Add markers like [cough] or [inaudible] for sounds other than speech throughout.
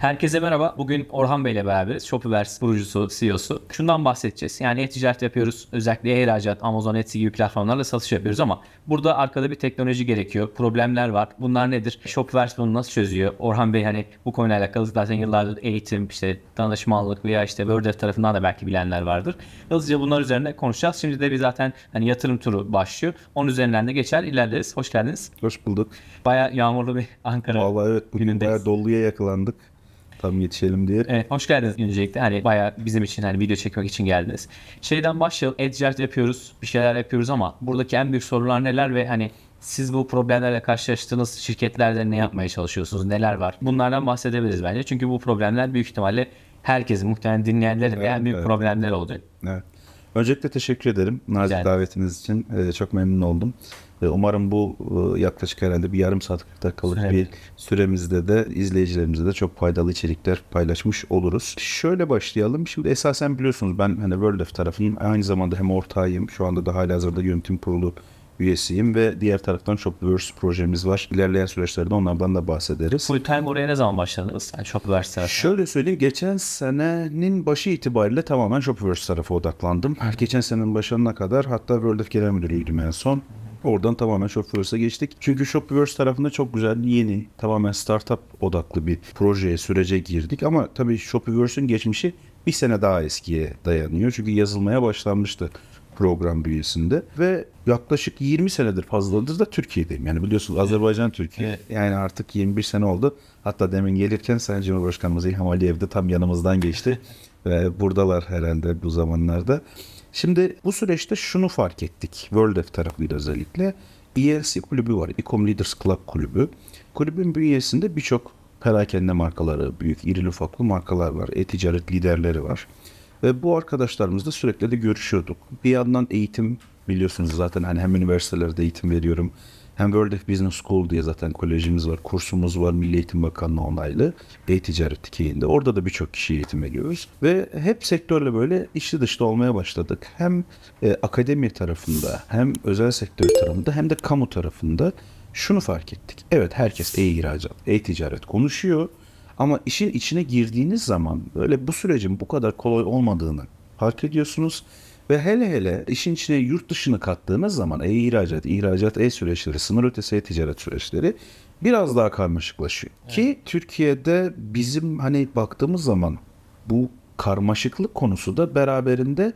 Herkese merhaba. Bugün Orhan Bey ile beraberiz. Shopiverse kurucusu, CEO'su. Şundan bahsedeceğiz. Yani e-ticaret yapıyoruz. Özellikle e-ihracat, Amazon, Etsy gibi platformlarla satış yapıyoruz ama burada arkada bir teknoloji gerekiyor. Problemler var. Bunlar nedir? Shopiverse bunu nasıl çözüyor? Orhan Bey hani bu konuyla alakalı zaten yıllardır eğitim, işte danışmanlık veya işte WordDev tarafından da belki bilenler vardır. Hızlıca bunlar üzerine konuşacağız. Şimdi de bir zaten hani yatırım turu başlıyor. Onun üzerinden de geçer ilerleriz. Hoş geldiniz. Hoş bulduk. Baya yağmurlu bir Ankara Vallahi evet bugün günündeyiz. bayağı doluya yakalandık tam yetişelim diye. Evet, hoş geldiniz öncelikle. Hani bayağı bizim için hani video çekmek için geldiniz. Şeyden başlayalım. Edgert yapıyoruz, bir şeyler yapıyoruz ama buradaki en büyük sorular neler ve hani siz bu problemlerle karşılaştığınız şirketlerde ne yapmaya çalışıyorsunuz? Neler var? Bunlardan bahsedebiliriz bence. Çünkü bu problemler büyük ihtimalle herkesin muhtemelen dinleyenlerin evet, en büyük evet. problemler olacak. Evet. Öncelikle teşekkür ederim nazik davetiniz için. Ee, çok memnun oldum. Umarım bu e, yaklaşık herhalde bir yarım saat 40 dakikalık Süremiz. bir süremizde de izleyicilerimize de çok faydalı içerikler paylaşmış oluruz. Şöyle başlayalım. Şimdi esasen biliyorsunuz ben hani World of tarafının aynı zamanda hem ortağıyım. Şu anda da hala hazırda yönetim kurulu üyesiyim ve diğer taraftan Shopverse projemiz var. İlerleyen süreçlerde onlardan da bahsederiz. Full time oraya ne zaman başladınız sen yani Shopverse tarafı? Şöyle söyleyeyim geçen senenin başı itibariyle tamamen Shopverse tarafı odaklandım. Her geçen senenin başına kadar hatta World of Genel Müdürü'ydüm en son. Oradan tamamen Shopverse'e geçtik. Çünkü Shopverse tarafında çok güzel yeni tamamen startup odaklı bir projeye sürece girdik. Ama tabii Shopverse'ün geçmişi bir sene daha eskiye dayanıyor. Çünkü yazılmaya başlanmıştı program bünyesinde ve yaklaşık 20 senedir fazladır da Türkiye'deyim. Yani biliyorsunuz Azerbaycan Türkiye yani artık 21 sene oldu. Hatta demin gelirken Sayın Cumhurbaşkanımız İlham Aliyev'de tam yanımızdan geçti. [laughs] ve buradalar herhalde bu zamanlarda. Şimdi bu süreçte şunu fark ettik. World of tarafıyla özellikle. ELC kulübü var. Ecom Leaders Club kulübü. Kulübün bünyesinde birçok perakende markaları, büyük irili ufaklı markalar var. E-ticaret liderleri var. Ve bu arkadaşlarımızla sürekli de görüşüyorduk. Bir yandan eğitim biliyorsunuz zaten hani hem üniversitelerde eğitim veriyorum hem World of Business School diye zaten kolejimiz var, kursumuz var. Milli Eğitim Bakanlığı onaylı e-ticaret dikeyinde. Orada da birçok kişi eğitim giriyoruz. Ve hep sektörle böyle içli dışlı olmaya başladık. Hem e, akademi tarafında, hem özel sektör tarafında, hem de kamu tarafında şunu fark ettik. Evet herkes e-ihracat, e-ticaret konuşuyor. Ama işin içine girdiğiniz zaman böyle bu sürecin bu kadar kolay olmadığını fark ediyorsunuz. Ve hele hele işin içine yurt dışını kattığımız zaman e-ihracat, ihracat e-süreçleri, sınır ötesi e-ticaret süreçleri biraz daha karmaşıklaşıyor. Evet. Ki Türkiye'de bizim hani baktığımız zaman bu karmaşıklık konusu da beraberinde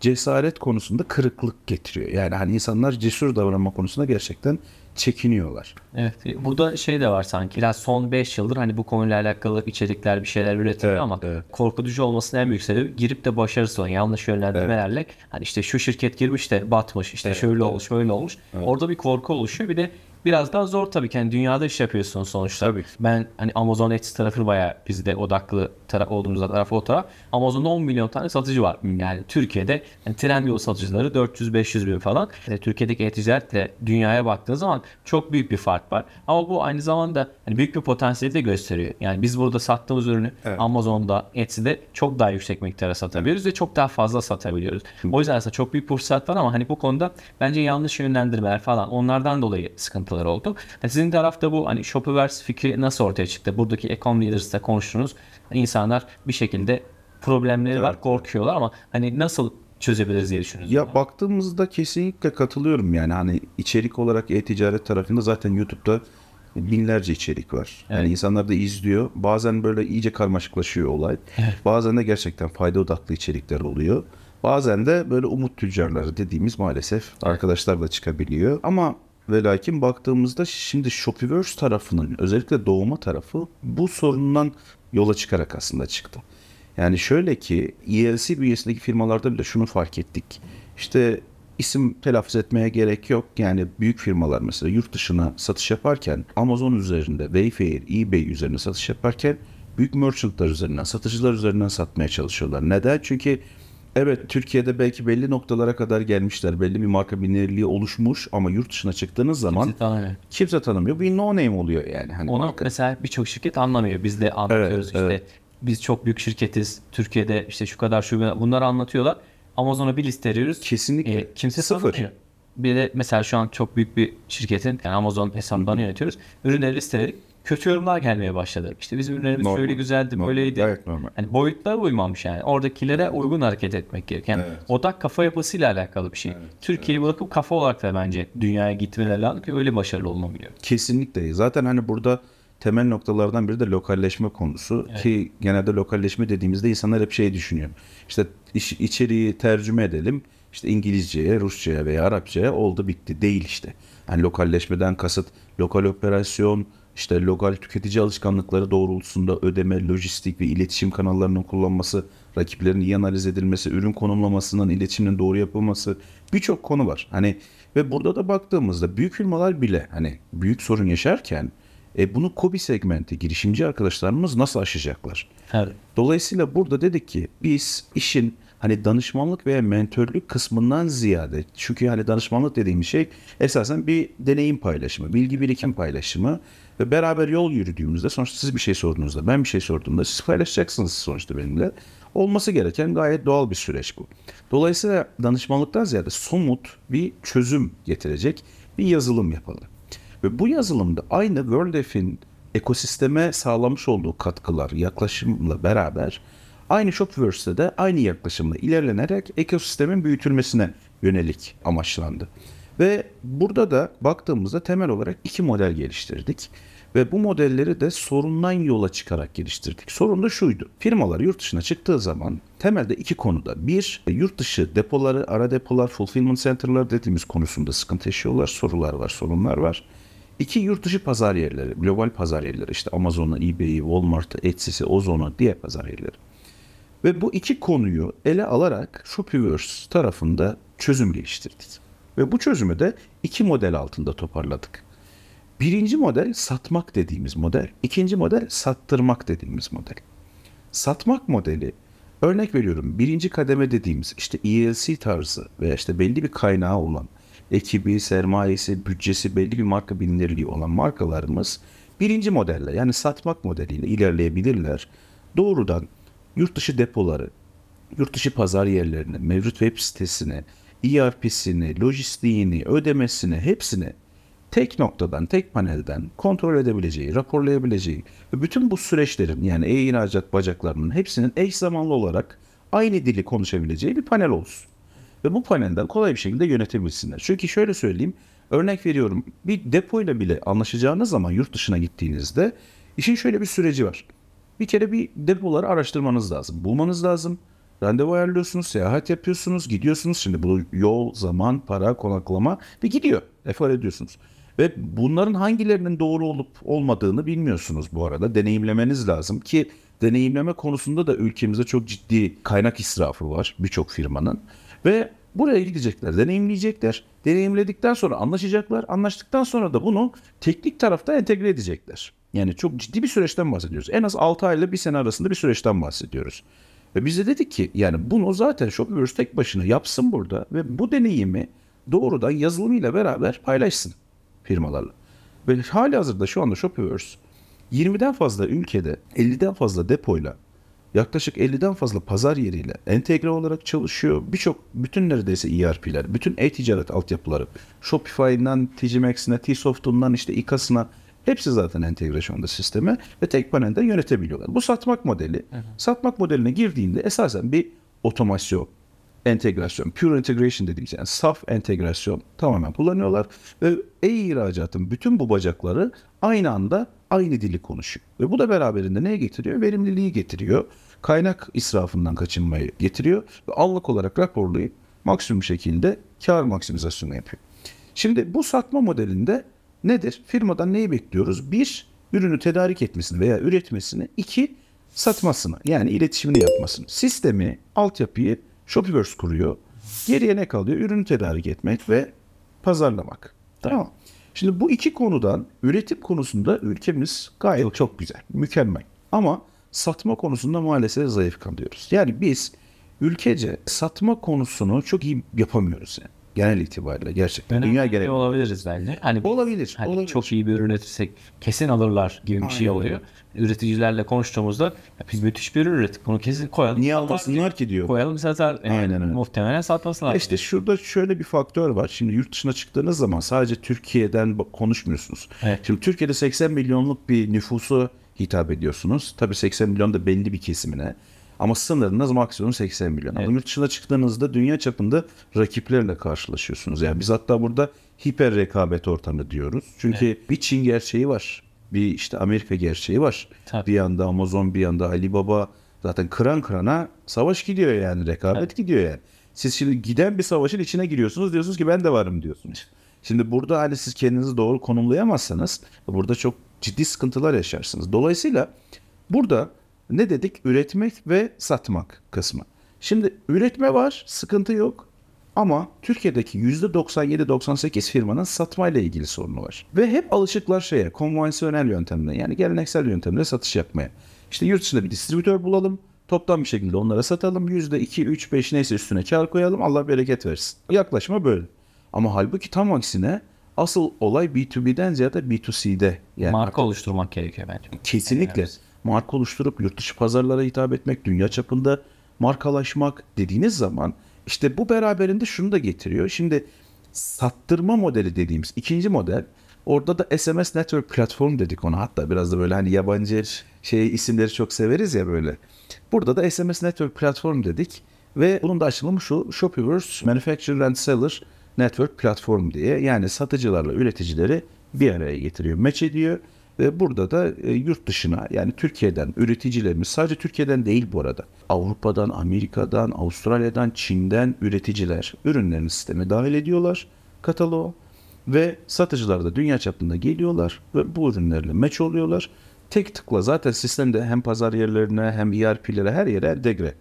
cesaret konusunda kırıklık getiriyor. Yani hani insanlar cesur davranma konusunda gerçekten çekiniyorlar. Evet. Burada şey de var sanki. Biraz son 5 yıldır hani bu konuyla alakalı içerikler bir şeyler üretiliyor evet, ama evet. korkutucu olmasının en büyük sebebi girip de başarısız olan yanlış yönlendirmelerle evet. hani işte şu şirket girmiş de batmış işte evet, şöyle evet. olmuş böyle olmuş. Evet. Orada bir korku oluşuyor. Bir de Biraz daha zor tabii ki. Yani dünyada iş yapıyorsun sonuçta. Tabii. Ben hani Amazon Ads tarafı bayağı bizde odaklı taraf olduğumuzda tarafı o taraf. Amazon'da 10 milyon tane satıcı var. Yani Türkiye'de yani Trendyol satıcıları 400-500 bin falan. Yani e, Türkiye'deki e-ticaretle dünyaya baktığınız zaman çok büyük bir fark var. Ama bu aynı zamanda hani büyük bir potansiyeli de gösteriyor. Yani biz burada sattığımız ürünü evet. Amazon'da, Etsy'de çok daha yüksek miktara satabiliyoruz ve çok daha fazla satabiliyoruz. O yüzden aslında çok büyük fırsat var ama hani bu konuda bence yanlış yönlendirmeler falan onlardan dolayı sıkıntı sıkıntılar oldu. Yani e, sizin tarafta bu hani Shopiverse fikri nasıl ortaya çıktı? Buradaki Ecom Leaders'la konuştunuz. Hani insanlar bir şekilde problemleri evet. var, korkuyorlar ama hani nasıl çözebiliriz diye düşünüyoruz. Ya baktığımızda kesinlikle katılıyorum yani hani içerik olarak e-ticaret tarafında zaten YouTube'da binlerce içerik var. Evet. Yani insanlar da izliyor. Bazen böyle iyice karmaşıklaşıyor olay. Evet. Bazen de gerçekten fayda odaklı içerikler oluyor. Bazen de böyle umut tüccarları dediğimiz maalesef evet. arkadaşlar da çıkabiliyor. Ama ve lakin baktığımızda şimdi Shopiverse tarafının özellikle doğuma tarafı bu sorundan yola çıkarak aslında çıktı. Yani şöyle ki ELC bünyesindeki firmalarda bile şunu fark ettik. İşte isim telaffuz etmeye gerek yok. Yani büyük firmalar mesela yurt dışına satış yaparken Amazon üzerinde, Wayfair, eBay üzerine satış yaparken büyük merchantlar üzerinden, satıcılar üzerinden satmaya çalışıyorlar. Neden? Çünkü Evet Türkiye'de belki belli noktalara kadar gelmişler. Belli bir marka bilinirliği oluşmuş ama yurt dışına çıktığınız zaman kimse tanımıyor. Kimse tanımıyor. Bir no name oluyor yani. Hani Onu marka. mesela birçok şirket anlamıyor. Biz de anlatıyoruz evet, işte. Evet. Biz çok büyük şirketiz. Türkiye'de işte şu kadar şu kadar bunları anlatıyorlar. Amazon'a bir liste veriyoruz. Kesinlikle. E, kimse sıfır. Tanımıyor. Bir de mesela şu an çok büyük bir şirketin yani Amazon hesabını yönetiyoruz. Ürünleri listeledik kötü yorumlar gelmeye başladı. İşte bizim ürünlerimiz normal. şöyle güzeldi, normal. böyleydi. Gayet normal. Yani boyutlar uymamış yani. Oradakilere uygun hareket etmek gereken. Yani evet. Odak kafa yapısıyla alakalı bir şey. Evet. Türkiye'yi evet. bırakıp kafa olarak da bence dünyaya gitmeler lazım ki öyle başarılı olunabiliyor. Kesinlikle. Zaten hani burada temel noktalardan biri de lokalleşme konusu evet. ki genelde lokalleşme dediğimizde insanlar hep şey düşünüyor. İşte iş, içeriği tercüme edelim. İşte İngilizceye, Rusçaya veya Arapçaya oldu bitti. Değil işte. Yani lokalleşmeden kasıt lokal operasyon, işte lokal tüketici alışkanlıkları doğrultusunda ödeme, lojistik ve iletişim kanallarının kullanması, rakiplerin iyi analiz edilmesi, ürün konumlamasından iletişimin doğru yapılması birçok konu var. Hani ve burada da baktığımızda büyük firmalar bile hani büyük sorun yaşarken e, bunu kobi segmenti girişimci arkadaşlarımız nasıl aşacaklar? Evet. Dolayısıyla burada dedik ki biz işin hani danışmanlık veya mentörlük kısmından ziyade çünkü hani danışmanlık dediğim şey esasen bir deneyim paylaşımı, bilgi birikim paylaşımı ve beraber yol yürüdüğümüzde sonuçta siz bir şey sorduğunuzda ben bir şey sorduğumda siz paylaşacaksınız sonuçta benimle. Olması gereken gayet doğal bir süreç bu. Dolayısıyla danışmanlıktan ziyade somut bir çözüm getirecek bir yazılım yapalım. Ve bu yazılımda aynı WorldF'in ekosisteme sağlamış olduğu katkılar, yaklaşımla beraber aynı Shopverse'de de aynı yaklaşımla ilerlenerek ekosistemin büyütülmesine yönelik amaçlandı. Ve burada da baktığımızda temel olarak iki model geliştirdik. Ve bu modelleri de sorundan yola çıkarak geliştirdik. Sorun da şuydu. Firmalar yurt dışına çıktığı zaman temelde iki konuda. Bir, yurt dışı depoları, ara depolar, fulfillment center'lar dediğimiz konusunda sıkıntı yaşıyorlar. Sorular var, sorunlar var. İki, yurt dışı pazar yerleri, global pazar yerleri. işte Amazon'a, eBay'i, Walmart'a, Etsy'si, Ozon'a, diğer pazar yerleri. Ve bu iki konuyu ele alarak Shopiverse tarafında çözüm geliştirdik. Ve bu çözümü de iki model altında toparladık. Birinci model satmak dediğimiz model, ikinci model sattırmak dediğimiz model. Satmak modeli örnek veriyorum birinci kademe dediğimiz işte ELC tarzı veya işte belli bir kaynağı olan ekibi, sermayesi, bütçesi belli bir marka bilinirliği olan markalarımız birinci modelle yani satmak modeliyle ilerleyebilirler. Doğrudan yurt dışı depoları, yurt dışı pazar yerlerine, mevcut web sitesine, ERP'sini, lojistiğini, ödemesini hepsini tek noktadan, tek panelden kontrol edebileceği, raporlayabileceği ve bütün bu süreçlerin yani e-ihracat bacaklarının hepsinin eş zamanlı olarak aynı dili konuşabileceği bir panel olsun. Ve bu panelden kolay bir şekilde yönetebilsinler. Çünkü şöyle söyleyeyim, örnek veriyorum bir depoyla bile anlaşacağınız zaman yurt dışına gittiğinizde işin şöyle bir süreci var. Bir kere bir depoları araştırmanız lazım, bulmanız lazım. Randevu ayarlıyorsunuz, seyahat yapıyorsunuz, gidiyorsunuz. Şimdi bu yol, zaman, para, konaklama bir gidiyor. Efor ediyorsunuz. Ve bunların hangilerinin doğru olup olmadığını bilmiyorsunuz bu arada. Deneyimlemeniz lazım ki deneyimleme konusunda da ülkemizde çok ciddi kaynak israfı var birçok firmanın. Ve buraya gidecekler, deneyimleyecekler. Deneyimledikten sonra anlaşacaklar. Anlaştıktan sonra da bunu teknik tarafta entegre edecekler. Yani çok ciddi bir süreçten bahsediyoruz. En az 6 ayla 1 sene arasında bir süreçten bahsediyoruz. Ve bize dedi ki yani bunu zaten Shopify tek başına yapsın burada ve bu deneyimi doğrudan yazılımıyla beraber paylaşsın firmalarla. Ve hali hazırda şu anda Shopify 20'den fazla ülkede 50'den fazla depoyla yaklaşık 50'den fazla pazar yeriyle entegre olarak çalışıyor. Birçok bütün neredeyse ERP'ler, bütün e-ticaret altyapıları Shopify'ından, TGMax'ine, T-Soft'undan işte İKA'sına Hepsi zaten entegrasyonda şu sisteme ve tek panelden yönetebiliyorlar. Bu satmak modeli. Hı hı. Satmak modeline girdiğinde esasen bir otomasyon, entegrasyon, pure integration dediğimiz yani saf entegrasyon tamamen kullanıyorlar. Ve e-ihracatın bütün bu bacakları aynı anda aynı dili konuşuyor. Ve bu da beraberinde neye getiriyor? Verimliliği getiriyor. Kaynak israfından kaçınmayı getiriyor. Ve anlık olarak raporlayıp maksimum şekilde kar maksimizasyonu yapıyor. Şimdi bu satma modelinde nedir? Firmadan neyi bekliyoruz? Bir, ürünü tedarik etmesini veya üretmesini. iki satmasını yani iletişimini yapmasını. Sistemi, altyapıyı shopiverse kuruyor. Geriye ne kalıyor? Ürünü tedarik etmek ve pazarlamak. Tamam. Şimdi bu iki konudan üretim konusunda ülkemiz gayet çok güzel, mükemmel. Ama satma konusunda maalesef zayıf kalıyoruz. Yani biz ülkece satma konusunu çok iyi yapamıyoruz yani. Genel itibariyle gerçekten. Dünya genel olabiliriz bence. Hani olabilir, hani olabilir. Çok iyi bir ürün üretirsek kesin alırlar gibi bir şey Aynen. şey oluyor. Üreticilerle konuştuğumuzda biz müthiş bir ürün ürettik. Bunu kesin koyalım. Niye almasınlar ki diyor. Koyalım satar. Yani Aynen öyle. Muhtemelen satmasınlar. E işte diyor. şurada şöyle bir faktör var. Şimdi yurt dışına çıktığınız zaman sadece Türkiye'den konuşmuyorsunuz. Evet. Şimdi Türkiye'de 80 milyonluk bir nüfusu hitap ediyorsunuz. Tabii 80 milyon da belli bir kesimine. Ama sınırınız maksimum 80 milyon. Evet. Ama yurt dışına çıktığınızda dünya çapında rakiplerle karşılaşıyorsunuz. Yani biz hatta burada hiper rekabet ortamı diyoruz. Çünkü evet. bir Çin gerçeği var. Bir işte Amerika gerçeği var. Tabii. Bir yanda Amazon, bir yanda Alibaba. Zaten kıran kırana savaş gidiyor yani. Rekabet evet. gidiyor yani. Siz şimdi giden bir savaşın içine giriyorsunuz. Diyorsunuz ki ben de varım diyorsunuz. Şimdi burada hani siz kendinizi doğru konumlayamazsanız burada çok ciddi sıkıntılar yaşarsınız. Dolayısıyla burada ne dedik? Üretmek ve satmak kısmı. Şimdi üretme var, sıkıntı yok. Ama Türkiye'deki %97-98 firmanın satmayla ilgili sorunu var. Ve hep alışıklar şeye, konvansiyonel yöntemle yani geleneksel yöntemle satış yapmaya. İşte yurt dışında bir distribütör bulalım, toptan bir şekilde onlara satalım, %2-3-5 neyse üstüne kar koyalım, Allah bereket versin. Yaklaşma böyle. Ama halbuki tam aksine asıl olay B2B'den ziyade B2C'de. Yani marka artık... oluşturmak gerekiyor bence. Kesinlikle. Evet marka oluşturup yurt dışı pazarlara hitap etmek, dünya çapında markalaşmak dediğiniz zaman işte bu beraberinde şunu da getiriyor. Şimdi sattırma modeli dediğimiz ikinci model Orada da SMS Network Platform dedik ona hatta biraz da böyle hani yabancı şey isimleri çok severiz ya böyle. Burada da SMS Network Platform dedik ve bunun da açılımı şu Shopiverse Manufacturer and Seller Network Platform diye yani satıcılarla üreticileri bir araya getiriyor, meç ediyor Burada da e, yurt dışına yani Türkiye'den üreticilerimiz sadece Türkiye'den değil bu arada. Avrupa'dan, Amerika'dan, Avustralya'dan, Çin'den üreticiler ürünlerini sisteme dahil ediyorlar kataloğa ve satıcılar da dünya çapında geliyorlar ve bu ürünlerle meç oluyorlar. Tek tıkla zaten sistemde hem pazar yerlerine hem ERP'lere her yere degre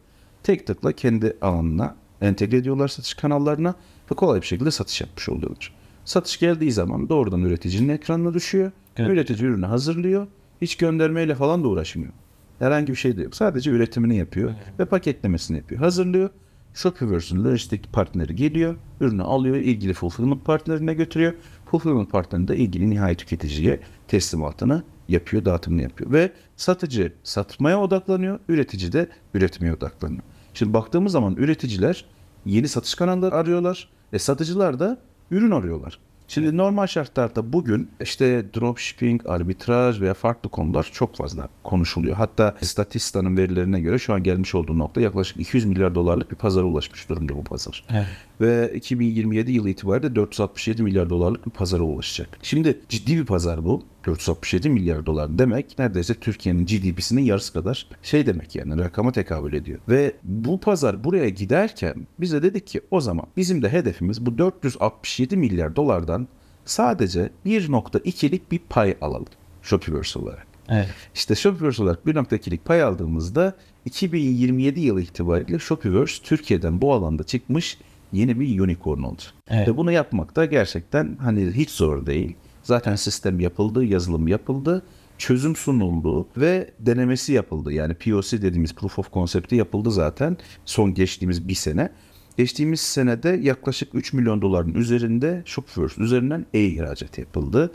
Tek tıkla kendi alanına entegre ediyorlar satış kanallarına ve kolay bir şekilde satış yapmış oluyorlar. Satış geldiği zaman doğrudan üreticinin ekranına düşüyor Evet. Üretici ürünü hazırlıyor. Hiç göndermeyle falan da uğraşmıyor. Herhangi bir şey de yok. Sadece üretimini yapıyor ve paketlemesini yapıyor. Hazırlıyor. Shopify'ın lojistik partneri geliyor. Ürünü alıyor. ilgili fulfillment partnerine götürüyor. Fulfillment partneri de ilgili nihai tüketiciye teslimatını yapıyor, dağıtımını yapıyor. Ve satıcı satmaya odaklanıyor, üretici de üretmeye odaklanıyor. Şimdi baktığımız zaman üreticiler yeni satış kanalları arıyorlar. E satıcılar da ürün arıyorlar. Şimdi normal şartlarda bugün işte dropshipping, arbitraj veya farklı konular çok fazla konuşuluyor. Hatta Statista'nın verilerine göre şu an gelmiş olduğu nokta yaklaşık 200 milyar dolarlık bir pazara ulaşmış durumda bu pazar. Evet. Ve 2027 yılı itibariyle 467 milyar dolarlık bir pazara ulaşacak. Şimdi ciddi bir pazar bu. 467 milyar dolar demek neredeyse Türkiye'nin GDP'sinin yarısı kadar şey demek yani rakama tekabül ediyor. Ve bu pazar buraya giderken bize dedik ki o zaman bizim de hedefimiz bu 467 milyar dolardan sadece 1.2'lik bir pay alalım Shopiverse olarak. Evet. İşte Shopiverse olarak 1.2'lik pay aldığımızda 2027 yılı itibariyle Shopiverse Türkiye'den bu alanda çıkmış yeni bir unicorn oldu. Evet. Ve bunu yapmak da gerçekten hani hiç zor değil. Zaten sistem yapıldı, yazılım yapıldı, çözüm sunuldu ve denemesi yapıldı. Yani POC dediğimiz Proof of Concept'i yapıldı zaten son geçtiğimiz bir sene. Geçtiğimiz senede yaklaşık 3 milyon doların üzerinde Shopverse üzerinden e-ihracat yapıldı.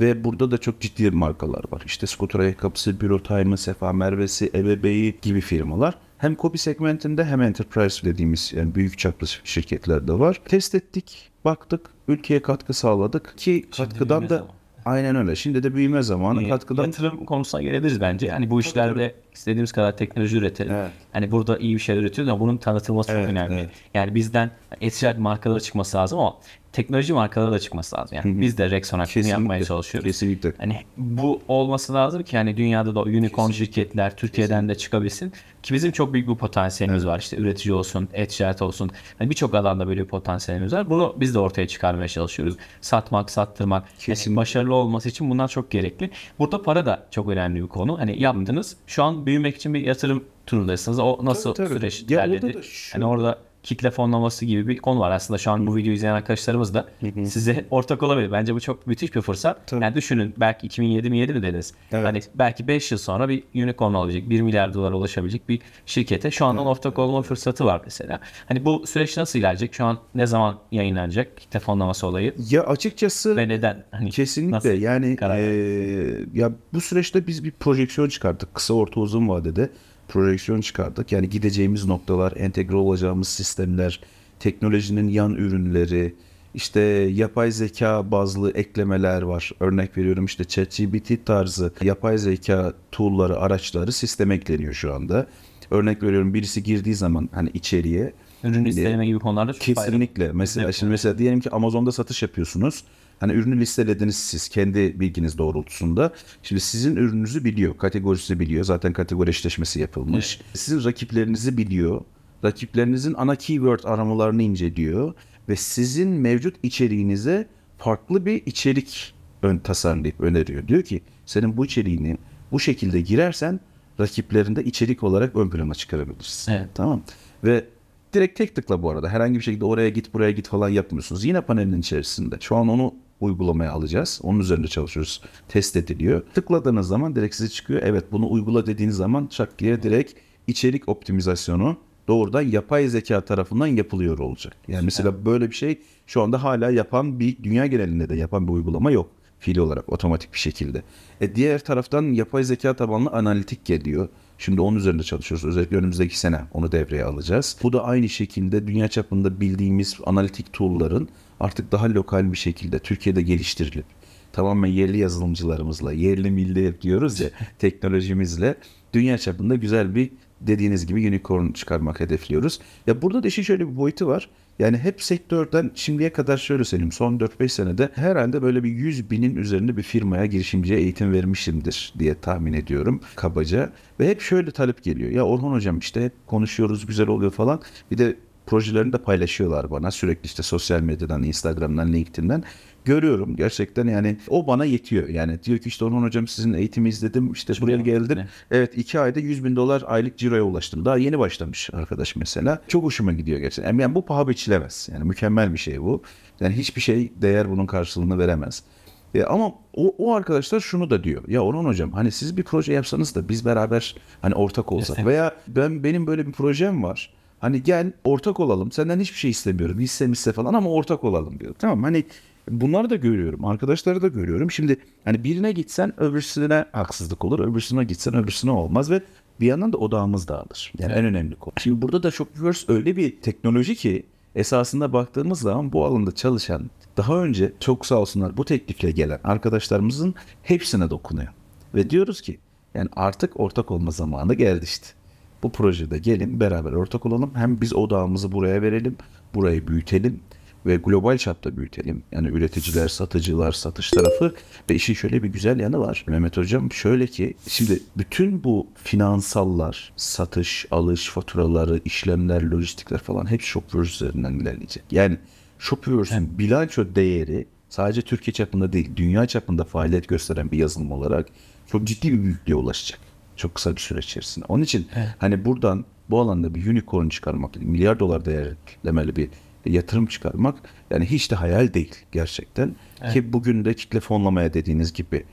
Ve burada da çok ciddi markalar var. İşte Scooter Ayakkabısı, Büro Time'ı, Sefa Mervesi, Ebebeği gibi firmalar. Hem COBİ segmentinde hem Enterprise dediğimiz yani büyük çaplı şirketlerde var. Test ettik, baktık, ülkeye katkı sağladık ki Şimdi katkıdan da zaman. aynen öyle. Şimdi de büyüme zamanı. Yani, katkıdan... Yatırım konusuna gelebiliriz bence. Yani bu işlerde istediğimiz kadar teknoloji üretelim. Evet. Hani burada iyi bir şeyler üretiyoruz ama bunun tanıtılması evet, çok önemli. Evet. Yani bizden etiket markaları çıkması lazım ama teknoloji markaları da çıkması lazım. Yani biz de Rexona bunu yapmaya çalışıyoruz. Kesinlikle. Hani bu olması lazım ki hani dünyada da unicorn Kesinlikle. şirketler Türkiye'den Kesinlikle. de çıkabilsin. Ki bizim çok büyük bir potansiyelimiz evet. var. İşte üretici olsun, e olsun. Hani birçok alanda böyle bir potansiyelimiz var. Bunu biz de ortaya çıkarmaya çalışıyoruz. Satmak, sattırmak. Hani Kesin Yani başarılı olması için bunlar çok gerekli. Burada para da çok önemli bir konu. Hani yaptınız. Şu an büyümek için bir yatırım turundasınız. O nasıl tabii, tabii. süreç ilerledi? yani orada kitle fonlaması gibi bir konu var. Aslında şu an bu videoyu izleyen arkadaşlarımız da size ortak olabilir. Bence bu çok müthiş bir fırsat. Tabii. Yani düşünün belki 2007 mi 7 mi dediniz? Evet. Hani belki 5 yıl sonra bir unicorn olacak, 1 milyar dolara ulaşabilecek bir şirkete şu andan evet. ortak olma fırsatı var mesela. Hani bu süreç nasıl ilerleyecek? Şu an ne zaman yayınlanacak kitle fonlaması olayı? Ya açıkçası ve neden? Hani kesinlikle nasıl yani ee, ya bu süreçte biz bir projeksiyon çıkarttık kısa orta uzun vadede projeksiyon çıkardık. Yani gideceğimiz noktalar, entegre olacağımız sistemler, teknolojinin yan ürünleri, işte yapay zeka bazlı eklemeler var. Örnek veriyorum işte ChatGPT tarzı yapay zeka tool'ları, araçları sisteme ekleniyor şu anda. Örnek veriyorum birisi girdiği zaman hani içeriye ürün listeleme hani gibi konularda kesinlikle. Mesela şimdi mesela diyelim ki Amazon'da satış yapıyorsunuz. Hani ürünü listelediniz siz kendi bilginiz doğrultusunda. Şimdi sizin ürününüzü biliyor, kategorisi biliyor. Zaten kategori eşleşmesi yapılmış. Evet. Sizin rakiplerinizi biliyor. Rakiplerinizin ana keyword aramalarını inceliyor ve sizin mevcut içeriğinize farklı bir içerik ön tasarlayıp öneriyor. Diyor ki senin bu içeriğini bu şekilde girersen rakiplerinde içerik olarak ön plana çıkarabilirsin. Evet. Tamam. Ve direkt tek tıkla bu arada herhangi bir şekilde oraya git buraya git falan yapmıyorsunuz. Yine panelin içerisinde. Şu an onu uygulamaya alacağız. Onun üzerinde çalışıyoruz. Test ediliyor. Tıkladığınız zaman direkt size çıkıyor. Evet bunu uygula dediğiniz zaman şak diye direkt içerik optimizasyonu doğrudan yapay zeka tarafından yapılıyor olacak. Yani mesela böyle bir şey şu anda hala yapan bir dünya genelinde de yapan bir uygulama yok fiili olarak otomatik bir şekilde. E diğer taraftan yapay zeka tabanlı analitik geliyor. Şimdi onun üzerinde çalışıyoruz. Özellikle önümüzdeki sene onu devreye alacağız. Bu da aynı şekilde dünya çapında bildiğimiz analitik tool'ların artık daha lokal bir şekilde Türkiye'de geliştirilip tamamen yerli yazılımcılarımızla, yerli milli diyoruz ya [laughs] teknolojimizle dünya çapında güzel bir dediğiniz gibi unicorn çıkarmak hedefliyoruz. Ya burada da işin şöyle bir boyutu var. Yani hep sektörden şimdiye kadar şöyle söyleyeyim son 4-5 senede herhalde böyle bir 100 binin üzerinde bir firmaya girişimciye eğitim vermişimdir diye tahmin ediyorum kabaca. Ve hep şöyle talep geliyor. Ya Orhan hocam işte hep konuşuyoruz güzel oluyor falan. Bir de projelerini de paylaşıyorlar bana. Sürekli işte sosyal medyadan, Instagram'dan, LinkedIn'den görüyorum. Gerçekten yani o bana yetiyor. Yani diyor ki işte onun Hocam sizin eğitimi izledim. işte Çok buraya geldim. Evet iki ayda 100 bin dolar aylık ciroya ulaştım. Daha yeni başlamış arkadaş mesela. Çok hoşuma gidiyor gerçekten. Yani bu paha biçilemez. Yani mükemmel bir şey bu. Yani hiçbir şey değer bunun karşılığını veremez. E, ama o, o arkadaşlar şunu da diyor. Ya onun hocam hani siz bir proje yapsanız da biz beraber hani ortak olsak veya ben benim böyle bir projem var. Hani gel ortak olalım. Senden hiçbir şey istemiyorum. Hisse falan ama ortak olalım diyor. Tamam hani bunları da görüyorum. Arkadaşları da görüyorum. Şimdi hani birine gitsen öbürsüne haksızlık olur. Öbürsüne gitsen öbürsüne olmaz ve bir yandan da odağımız dağılır. Yani en önemli konu. Şimdi burada da Shopverse öyle bir teknoloji ki esasında baktığımız zaman bu alanda çalışan daha önce çok sağ olsunlar bu teklifle gelen arkadaşlarımızın hepsine dokunuyor. Ve diyoruz ki yani artık ortak olma zamanı geldi işte. Bu projede gelin beraber ortak olalım. Hem biz odağımızı buraya verelim, burayı büyütelim ve global çapta büyütelim. Yani üreticiler, satıcılar, satış tarafı ve işin şöyle bir güzel yanı var. Mehmet Hocam şöyle ki şimdi bütün bu finansallar, satış, alış, faturaları, işlemler, lojistikler falan hep Shopware üzerinden ilerleyecek. Yani Shopware'ın yani bilanço değeri sadece Türkiye çapında değil, dünya çapında faaliyet gösteren bir yazılım olarak çok ciddi bir büyüklüğe ulaşacak. Çok kısa bir süre içerisinde. Onun için evet. hani buradan bu alanda bir unicorn çıkarmak, milyar dolar değerlemeli bir yatırım çıkarmak yani hiç de hayal değil gerçekten. Evet. Ki bugün de kitle fonlamaya dediğiniz gibi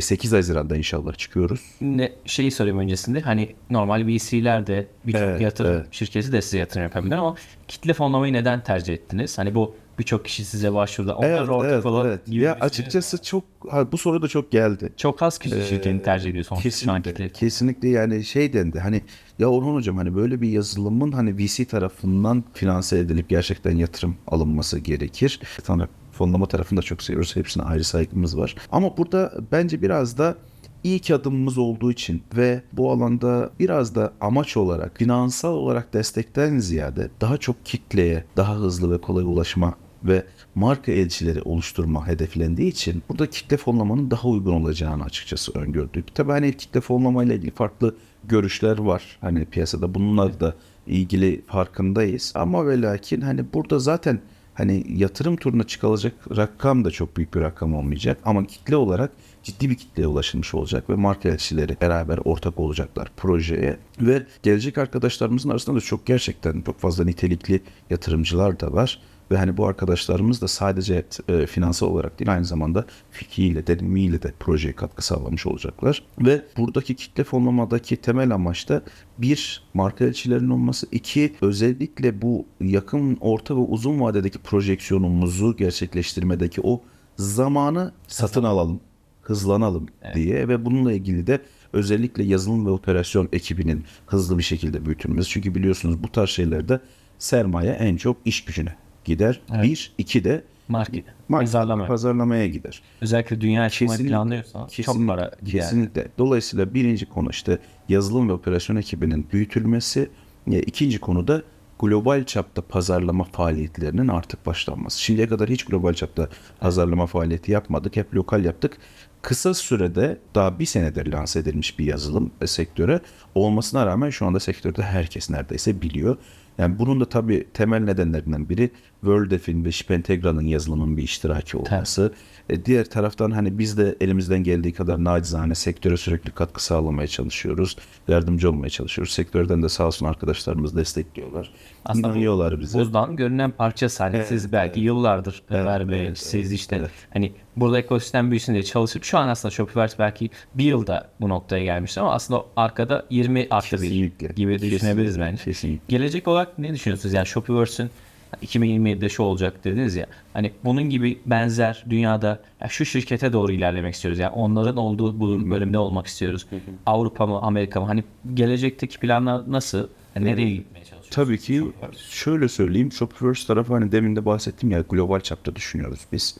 8 e, Haziran'da inşallah çıkıyoruz. Ne, şeyi sorayım öncesinde hani normal VC'ler de bir evet, yatırım evet. şirketi de size yatırım yapabilir ama kitle fonlamayı neden tercih ettiniz? Hani bu birçok kişi size başvurdu. Onlar evet, ortak evet, falan evet. Ya açıkçası şey çok ha, bu soru da çok geldi. Çok az kişi ee, şirketini tercih ediyor sonuçta. Kesinlikle, kesinlikle yani şey dendi hani ya Orhan hocam hani böyle bir yazılımın hani VC tarafından finanse edilip gerçekten yatırım alınması gerekir. Tanrı fonlama tarafını da çok seviyoruz. Hepsine ayrı saygımız var. Ama burada bence biraz da ilk adımımız olduğu için ve bu alanda biraz da amaç olarak finansal olarak destekten ziyade daha çok kitleye daha hızlı ve kolay ulaşma ve marka elçileri oluşturma hedeflendiği için burada kitle fonlamanın daha uygun olacağını açıkçası öngördük. Tabii hani kitle fonlamayla ilgili farklı görüşler var hani piyasada bunlar da ilgili farkındayız ama ve lakin hani burada zaten hani yatırım turuna çıkılacak rakam da çok büyük bir rakam olmayacak ama kitle olarak ciddi bir kitleye ulaşılmış olacak ve marka elçileri beraber ortak olacaklar projeye ve gelecek arkadaşlarımızın arasında da çok gerçekten çok fazla nitelikli yatırımcılar da var ve hani bu arkadaşlarımız da sadece e, finansal olarak değil aynı zamanda fikriyle, deneyimiyle de projeye katkı sağlamış olacaklar. Ve buradaki kitle fonlamadaki temel amaç da bir marka elçilerinin olması, iki özellikle bu yakın, orta ve uzun vadedeki projeksiyonumuzu gerçekleştirmedeki o zamanı satın alalım hızlanalım evet. diye ve bununla ilgili de özellikle yazılım ve operasyon ekibinin hızlı bir şekilde büyütülmesi. Çünkü biliyorsunuz bu tarz şeylerde sermaye en çok iş gücüne gider. Evet. Bir, iki de market, market pazarlama. pazarlamaya gider. Özellikle dünya açılmayı planlıyorsanız kesin, çok para gider. Kesinlikle. Dolayısıyla birinci konu işte yazılım ve operasyon ekibinin büyütülmesi. E, ikinci konu da global çapta pazarlama faaliyetlerinin artık başlanması. Şimdiye kadar hiç global çapta pazarlama faaliyeti yapmadık. Hep lokal yaptık kısa sürede daha bir senedir lanse edilmiş bir yazılım sektöre olmasına rağmen şu anda sektörde herkes neredeyse biliyor. Yani bunun da tabii temel nedenlerinden biri WorldDef'in ve Spentegra'nın yazılımın bir iştiraki olması. E, diğer taraftan hani biz de elimizden geldiği kadar nacizane sektöre sürekli katkı sağlamaya çalışıyoruz. Yardımcı olmaya çalışıyoruz. Sektörden de sağ olsun arkadaşlarımız destekliyorlar. Aslında inanıyorlar bu, bize. Buzdan görünen parça hani evet, siz belki evet. yıllardır evet, beraber evet, siz evet, işte evet. hani burada ekosistem büyüsün diye çalışıp şu an aslında Shopify belki bir yılda bu noktaya gelmiş ama aslında arkada 20 artı bir gibi düşünebiliriz bence. Kesinlikle. Gelecek olarak ne düşünüyorsunuz? Yani Shopify'ın 2027'de şu olacak dediniz ya. Hani bunun gibi benzer dünyada şu şirkete doğru ilerlemek istiyoruz. Yani onların olduğu bu bölümde olmak istiyoruz. Avrupa mı Amerika mı? Hani gelecekteki planlar nasıl? Yani nereye gitmek? Tabii ki şöyle söyleyeyim. Shopify tarafı hani demin de bahsettim ya global çapta düşünüyoruz biz.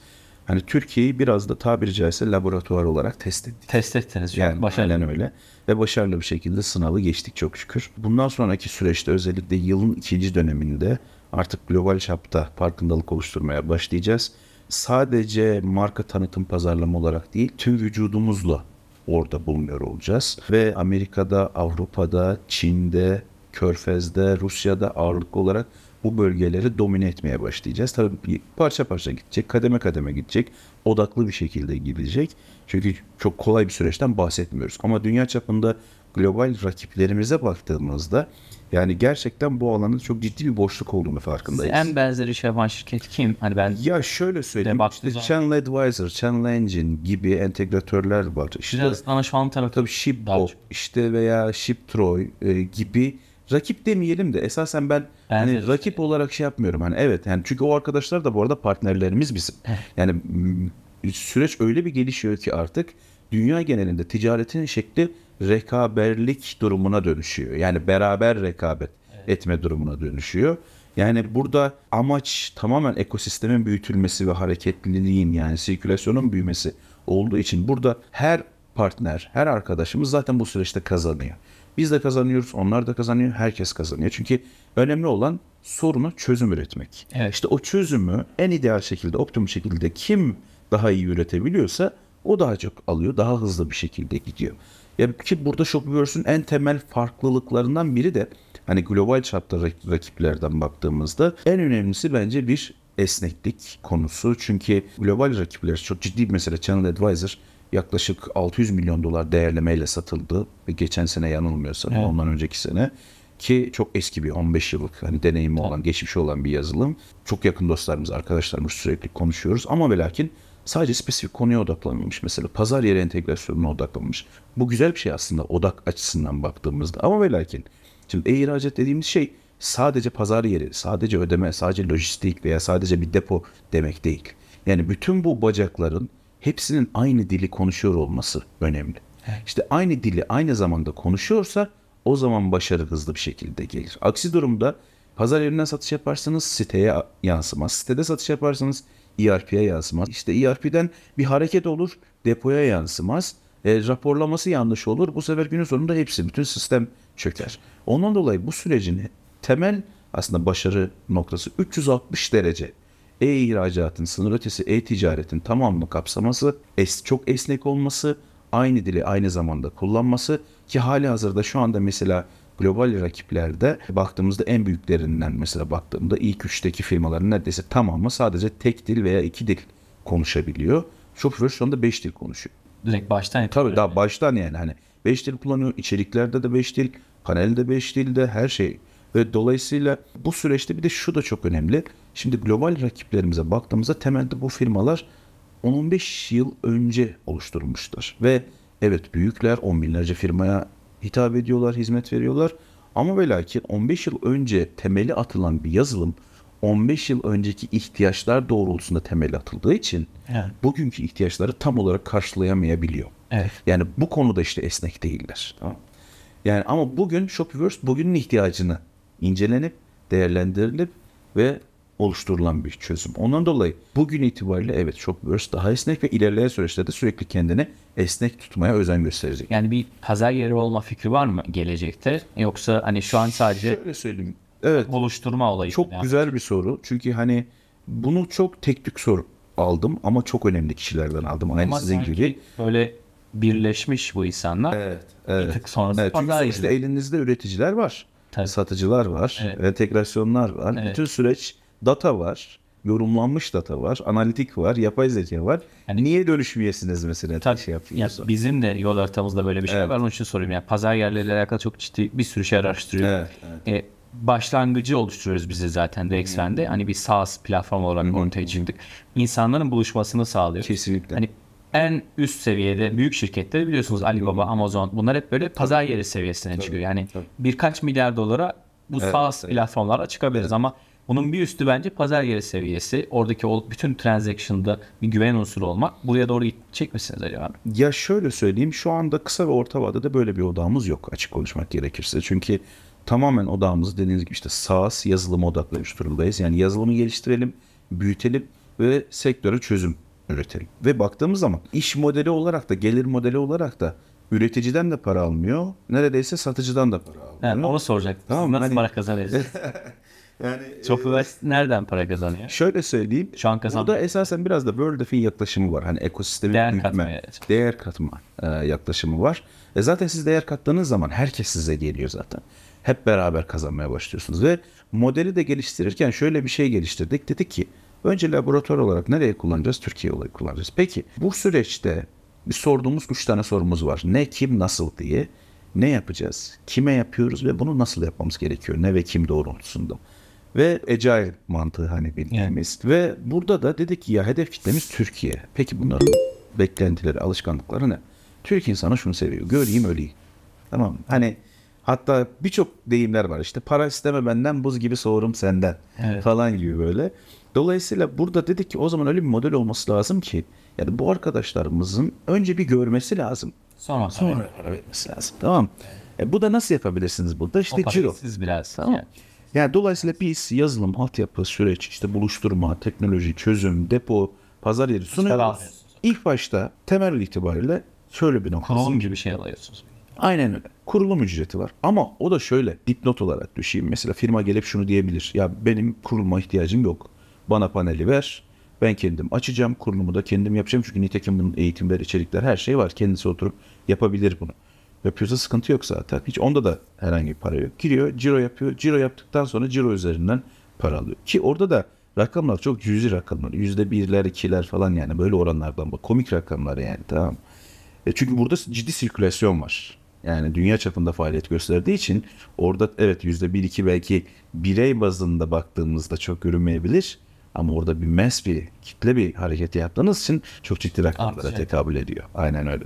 Hani Türkiye'yi biraz da tabiri caizse laboratuvar olarak test ettik. Test ettiniz. Yani başarılı. Aynen öyle. Ve başarılı bir şekilde sınavı geçtik çok şükür. Bundan sonraki süreçte özellikle yılın ikinci döneminde artık global çapta farkındalık oluşturmaya başlayacağız. Sadece marka tanıtım pazarlama olarak değil tüm vücudumuzla orada bulunuyor olacağız. Ve Amerika'da, Avrupa'da, Çin'de, Körfez'de, Rusya'da ağırlıklı olarak bu bölgeleri domine etmeye başlayacağız. Tabii parça parça gidecek, kademe kademe gidecek, odaklı bir şekilde gidecek. Çünkü çok kolay bir süreçten bahsetmiyoruz. Ama dünya çapında global rakiplerimize baktığımızda yani gerçekten bu alanda çok ciddi bir boşluk olduğunu farkındayız. En benzeri şey yapan şirket kim? Hani ben ya şöyle söyleyeyim. İşte Channel Advisor, Channel Engine gibi entegratörler var. İşte, Biraz danışman tarafı. Tabii Shipbo, işte veya ShipTroy e, gibi rakip demeyelim de esasen ben Bence hani rakip olarak şey yapmıyorum. Hani evet yani çünkü o arkadaşlar da bu arada partnerlerimiz bizim. yani süreç öyle bir gelişiyor ki artık dünya genelinde ticaretin şekli rekaberlik durumuna dönüşüyor. Yani beraber rekabet evet. etme durumuna dönüşüyor. Yani burada amaç tamamen ekosistemin büyütülmesi ve hareketliliğin yani sirkülasyonun büyümesi olduğu için burada her partner, her arkadaşımız zaten bu süreçte kazanıyor. Biz de kazanıyoruz, onlar da kazanıyor, herkes kazanıyor. Çünkü önemli olan soruna çözüm üretmek. Evet. İşte o çözümü en ideal şekilde, optimum şekilde kim daha iyi üretebiliyorsa o daha çok alıyor, daha hızlı bir şekilde gidiyor. Ya ki burada Shopverse'ün en temel farklılıklarından biri de hani global çapta rakiplerden baktığımızda en önemlisi bence bir esneklik konusu. Çünkü global rakipler çok ciddi bir mesele Channel Advisor yaklaşık 600 milyon dolar değerlemeyle satıldı. Geçen sene yanılmıyorsam evet. ondan önceki sene ki çok eski bir 15 yıllık hani deneyimi evet. olan, geçmişi olan bir yazılım. Çok yakın dostlarımız, arkadaşlarımız sürekli konuşuyoruz ama ve sadece spesifik konuya odaklanmamış. Mesela pazar yeri entegrasyonuna odaklanmış. Bu güzel bir şey aslında odak açısından baktığımızda ama ve şimdi e-ihracat dediğimiz şey sadece pazar yeri, sadece ödeme, sadece lojistik veya sadece bir depo demek değil. Yani bütün bu bacakların hepsinin aynı dili konuşuyor olması önemli. Evet. İşte aynı dili aynı zamanda konuşuyorsa o zaman başarı hızlı bir şekilde gelir. Aksi durumda pazar yerinden satış yaparsanız siteye yansımaz. Sitede satış yaparsanız ERP'ye yansımaz. İşte ERP'den bir hareket olur depoya yansımaz. E, raporlaması yanlış olur. Bu sefer günün sonunda hepsi, bütün sistem çöker. Ondan dolayı bu sürecini temel aslında başarı noktası 360 derece e-ihracatın, sınır ötesi e-ticaretin tamamını kapsaması, es çok esnek olması, aynı dili aynı zamanda kullanması ki hali hazırda şu anda mesela global rakiplerde baktığımızda en büyüklerinden mesela baktığımda ilk üçteki firmaların neredeyse tamamı sadece tek dil veya iki dil konuşabiliyor. Shopify şu anda beş dil konuşuyor. Direkt baştan yapıyor. Tabii daha baştan yani hani beş dil kullanıyor. içeriklerde de beş dil, panelde beş dilde her şey. Ve dolayısıyla bu süreçte bir de şu da çok önemli. Şimdi global rakiplerimize baktığımızda temelde bu firmalar 10-15 yıl önce oluşturmuşlar Ve evet büyükler on binlerce firmaya hitap ediyorlar, hizmet veriyorlar. Ama ve lakin 15 yıl önce temeli atılan bir yazılım 15 yıl önceki ihtiyaçlar doğrultusunda temel atıldığı için evet. bugünkü ihtiyaçları tam olarak karşılayamayabiliyor. Evet. Yani bu konuda işte esnek değiller. Tamam. Yani ama bugün Shopiverse bugünün ihtiyacını incelenip, değerlendirilip ve oluşturulan bir çözüm. Ondan dolayı bugün itibariyle evet çok börs daha esnek ve ilerleyen süreçlerde sürekli kendini esnek tutmaya özen gösterecek. Yani bir pazar yeri olma fikri var mı gelecekte? Yoksa hani şu an sadece Şöyle söyleyeyim. Evet. oluşturma olayı. Çok yani. güzel bir soru. Çünkü hani bunu çok tek tük soru aldım ama çok önemli kişilerden aldım. Aynı ama sizin gibi. Böyle birleşmiş bu insanlar. Evet. evet. Bir tık sonrası evet, pazar yeri. elinizde üreticiler var. Tabii. Satıcılar var. Evet. Entegrasyonlar var. Evet. Bütün süreç data var, yorumlanmış data var, analitik var, yapay zeka var. Yani, Niye dönüşmeyesiniz mesela? Tabii, şey yapıyorsunuz? bizim de yol haritamızda böyle bir şey evet. var. Onun için soruyorum. Yani pazar yerleriyle alakalı çok ciddi bir sürü şey araştırıyor. Evet, evet. Ee, başlangıcı oluşturuyoruz bizi zaten DexFen'de. Hmm. Hani bir SaaS platform olarak hmm. ortaya çıktık. İnsanların buluşmasını sağlıyor. Kesinlikle. Hani en üst seviyede büyük şirketleri biliyorsunuz Alibaba, Amazon bunlar hep böyle pazar yeri seviyesine çıkıyor. Yani birkaç milyar dolara bu evet, SaaS evet. platformlara çıkabiliriz evet. ama bunun bir üstü bence pazar yeri seviyesi. Oradaki o bütün transaction'da bir güven unsuru olmak. Buraya doğru gidecek misiniz acaba? Ya şöyle söyleyeyim. Şu anda kısa ve orta vadede böyle bir odamız yok açık konuşmak gerekirse. Çünkü tamamen odamız dediğiniz gibi işte SaaS yazılım odaklamış durumdayız. Yani yazılımı geliştirelim, büyütelim ve sektöre çözüm üretelim. Ve baktığımız zaman iş modeli olarak da gelir modeli olarak da Üreticiden de para almıyor. Neredeyse satıcıdan da para almıyor. Yani onu soracaktım. Tamam, Nasıl hani... para kazanıyorsun? [laughs] yani [laughs] Çok e, nereden para kazanıyor? Şöyle söyleyeyim. Şu an kazan. Burada esasen biraz da böyle bir yaklaşımı var. Hani ekosistemi değer katma, evet. değer katma e, yaklaşımı var. E zaten siz değer kattığınız zaman herkes size geliyor zaten. Hep beraber kazanmaya başlıyorsunuz ve modeli de geliştirirken şöyle bir şey geliştirdik. Dedik ki Önce laboratuvar olarak nereye kullanacağız? Türkiye olarak kullanacağız. Peki bu süreçte bir sorduğumuz üç tane sorumuz var. Ne, kim, nasıl diye. Ne yapacağız? Kime yapıyoruz ve bunu nasıl yapmamız gerekiyor? Ne ve kim doğrultusunda? Ve ecail mantığı hani bildiğimiz. Yani. Ve burada da dedik ki ya hedef kitlemiz Türkiye. Peki bunların beklentileri, alışkanlıkları ne? Türk insanı şunu seviyor. Göreyim öleyim. Tamam Hani hatta birçok deyimler var işte. Para isteme benden buz gibi soğurum senden evet. falan gibi böyle. Dolayısıyla burada dedik ki o zaman öyle bir model olması lazım ki yani bu arkadaşlarımızın önce bir görmesi lazım. Sonra, sonra para, vermesi lazım. Tamam. E, bu da nasıl yapabilirsiniz burada? İşte o ciro. Siz biraz. Tamam. Yani. yani dolayısıyla biz yazılım, altyapı, süreç, işte buluşturma, teknoloji, çözüm, depo, pazar yeri sunuyoruz. İlk başta temel itibariyle şöyle bir nokta. Kurulum gibi şey alıyorsunuz. Aynen öyle. Kurulum ücreti var. Ama o da şöyle dipnot olarak düşeyim. Mesela firma gelip şunu diyebilir. Ya benim kurulma ihtiyacım yok. Bana paneli ver ben kendim açacağım, kurulumu da kendim yapacağım. Çünkü nitekim bunun eğitimler, içerikler, her şey var. Kendisi oturup yapabilir bunu. Yapıyorsa sıkıntı yok zaten. Hiç onda da herhangi bir para yok. Giriyor, ciro yapıyor. Ciro yaptıktan sonra ciro üzerinden para alıyor. Ki orada da rakamlar çok cüzi rakamlar. Yüzde birler, ikiler falan yani böyle oranlardan bak. Komik rakamlar yani tamam. E çünkü burada ciddi sirkülasyon var. Yani dünya çapında faaliyet gösterdiği için orada evet yüzde bir iki belki birey bazında baktığımızda çok görünmeyebilir. Ama orada bir mes bir kitle bir hareketi yaptığınız için çok ciddi rakamlara şey. tekabül ediyor. Aynen öyle.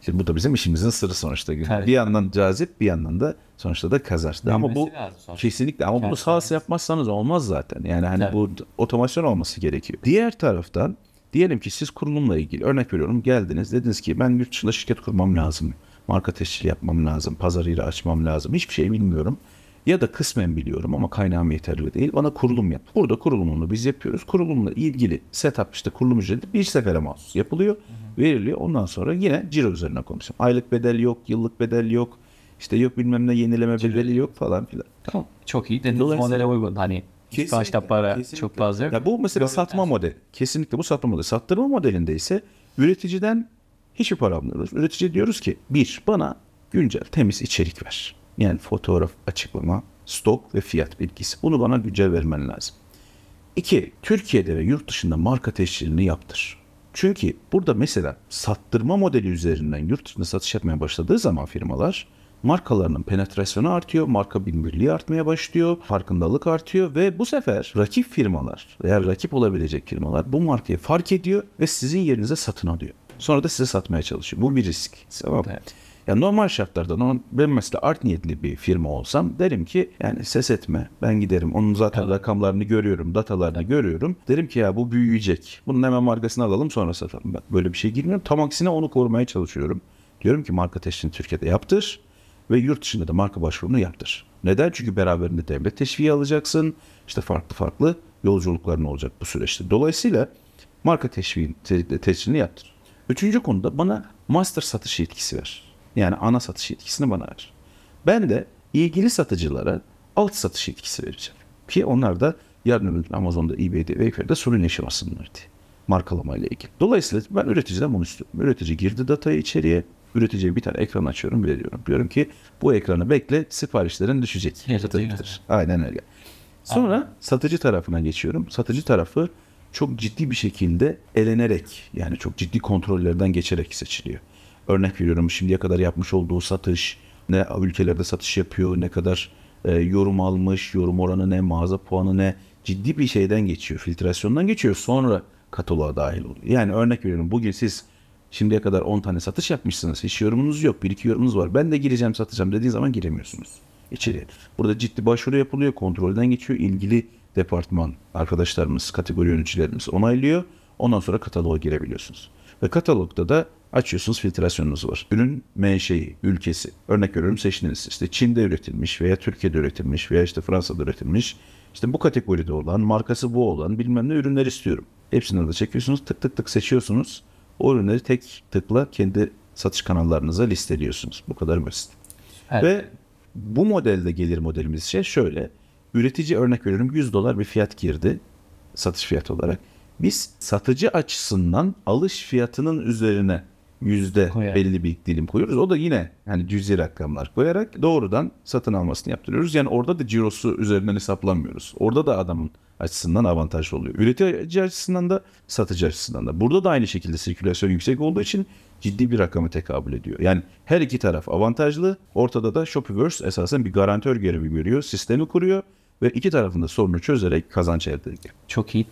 Şimdi bu da bizim işimizin sırrı sonuçta. Evet. Bir yandan cazip bir yandan da sonuçta da kazanç. Ama bu kesinlikle ama bunu sahası yapmazsanız olmaz zaten. Yani hani Tabii. bu otomasyon olması gerekiyor. Diğer taraftan diyelim ki siz kurulumla ilgili örnek veriyorum geldiniz dediniz ki ben yurt dışında şirket kurmam lazım. Marka teşkil yapmam lazım. Pazar açmam lazım. Hiçbir şey bilmiyorum ya da kısmen biliyorum ama kaynağım yeterli değil. Bana kurulum yap. Burada kurulumunu biz yapıyoruz. Kurulumla ilgili setup işte kurulum ücreti bir sefere mahsus yapılıyor. Hı hı. Veriliyor. Ondan sonra yine ciro üzerine komisyon. Aylık bedel yok, yıllık bedel yok. İşte yok bilmem ne yenileme ciro. bedeli yok falan filan. Tamam. Çok iyi. Dediğiniz modele uygun. Hani Kesinlikle. Kaç para kesinlikle. çok fazla. Ya bu mesela Görünmez. satma modeli. Kesinlikle bu satma modeli. Sattırma modelinde ise üreticiden hiçbir para almıyoruz. Üretici diyoruz ki bir bana güncel temiz içerik ver. Yani fotoğraf, açıklama, stok ve fiyat bilgisi. Bunu bana güncel vermen lazım. İki, Türkiye'de ve yurt dışında marka teşhirini yaptır. Çünkü burada mesela sattırma modeli üzerinden yurt dışında satış yapmaya başladığı zaman firmalar markalarının penetrasyonu artıyor, marka bilinirliği artmaya başlıyor, farkındalık artıyor ve bu sefer rakip firmalar veya rakip olabilecek firmalar bu markayı fark ediyor ve sizin yerinize satın alıyor. Sonra da size satmaya çalışıyor. Bu bir risk. Tamam. Evet. Ya normal şartlarda ben mesela art niyetli bir firma olsam derim ki yani ses etme ben giderim. Onun zaten evet. rakamlarını görüyorum, datalarını görüyorum. Derim ki ya bu büyüyecek. Bunun hemen markasını alalım sonra satalım. Ben böyle bir şey girmiyorum. Tam aksine onu korumaya çalışıyorum. Diyorum ki marka testini Türkiye'de yaptır ve yurt dışında da marka başvurunu yaptır. Neden? Çünkü beraberinde devlet teşviği alacaksın. İşte farklı farklı yolculukların olacak bu süreçte. Dolayısıyla marka teşviğini, te, teşviğini yaptır. Üçüncü konuda bana master satış yetkisi ver. Yani ana satış yetkisini bana ver. Ben de ilgili satıcılara alt satış yetkisi vereceğim. Ki onlar da yarın öbür gün Amazon'da, eBay'de, Wayfair'de sorun yaşamasınlar diye. Markalama ile ilgili. Dolayısıyla ben üreticiden bunu istiyorum. Üretici girdi datayı içeriye. Üreticiye bir tane ekran açıyorum bile diyorum. Diyorum ki bu ekranı bekle siparişlerin düşecek. Evet, Aynen öyle. Sonra Aynen. satıcı tarafına geçiyorum. Satıcı tarafı çok ciddi bir şekilde elenerek yani çok ciddi kontrollerden geçerek seçiliyor. Örnek veriyorum şimdiye kadar yapmış olduğu satış, ne ülkelerde satış yapıyor, ne kadar e, yorum almış, yorum oranı ne, mağaza puanı ne ciddi bir şeyden geçiyor, filtrasyondan geçiyor. Sonra kataloğa dahil oluyor. Yani örnek veriyorum bugün siz şimdiye kadar 10 tane satış yapmışsınız. Hiç yorumunuz yok. Bir iki yorumunuz var. Ben de gireceğim satacağım dediğin zaman giremiyorsunuz içeriye. Burada ciddi başvuru yapılıyor. Kontrolden geçiyor. ilgili departman arkadaşlarımız, kategori yöneticilerimiz onaylıyor. Ondan sonra kataloğa girebiliyorsunuz. Ve katalogda da Açıyorsunuz filtrasyonunuz var. Ürün menşei, ülkesi. Örnek veriyorum seçtiniz. İşte Çin'de üretilmiş veya Türkiye'de üretilmiş veya işte Fransa'da üretilmiş. İşte bu kategoride olan, markası bu olan bilmem ne ürünler istiyorum. Hepsini de çekiyorsunuz. Tık tık tık seçiyorsunuz. O ürünleri tek tıkla kendi satış kanallarınıza listeliyorsunuz. Bu kadar basit. Evet. Ve bu modelde gelir modelimiz şey şöyle. Üretici örnek veriyorum 100 dolar bir fiyat girdi satış fiyatı olarak. Biz satıcı açısından alış fiyatının üzerine yüzde Koyar. belli bir dilim koyuyoruz. O da yine yani cüzi rakamlar koyarak doğrudan satın almasını yaptırıyoruz. Yani orada da cirosu üzerinden hesaplanmıyoruz. Orada da adamın açısından avantaj oluyor. Üretici açısından da satıcı açısından da. Burada da aynı şekilde sirkülasyon yüksek olduğu için ciddi bir rakama tekabül ediyor. Yani her iki taraf avantajlı. Ortada da Shopiverse esasen bir garantör görevi görüyor. Sistemi kuruyor ve iki tarafında sorunu çözerek kazanç elde ediyor. Çok iyi.